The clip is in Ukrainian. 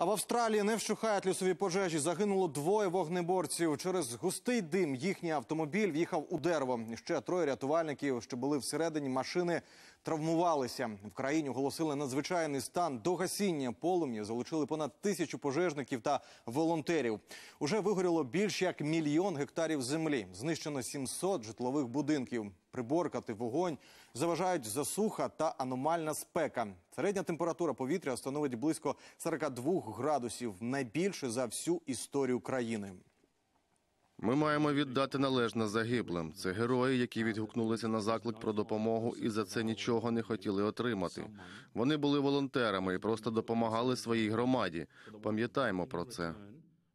А в Австралії не вщухають лісові пожежі. Загинуло двоє вогнеборців. Через густий дим їхній автомобіль в'їхав у дерево. Ще троє рятувальників, що були всередині машини, травмувалися. В країні оголосили надзвичайний стан до гасіння полум'я. Залучили понад тисячу пожежників та волонтерів. Уже вигоріло більш як мільйон гектарів землі. Знищено 700 житлових будинків приборкати вогонь, заважають засуха та аномальна спека. Середня температура повітря становить близько 42 градусів, найбільше за всю історію країни. Ми маємо віддати належне загиблим. Це герої, які відгукнулися на заклик про допомогу і за це нічого не хотіли отримати. Вони були волонтерами і просто допомагали своїй громаді. Пам'ятаємо про це.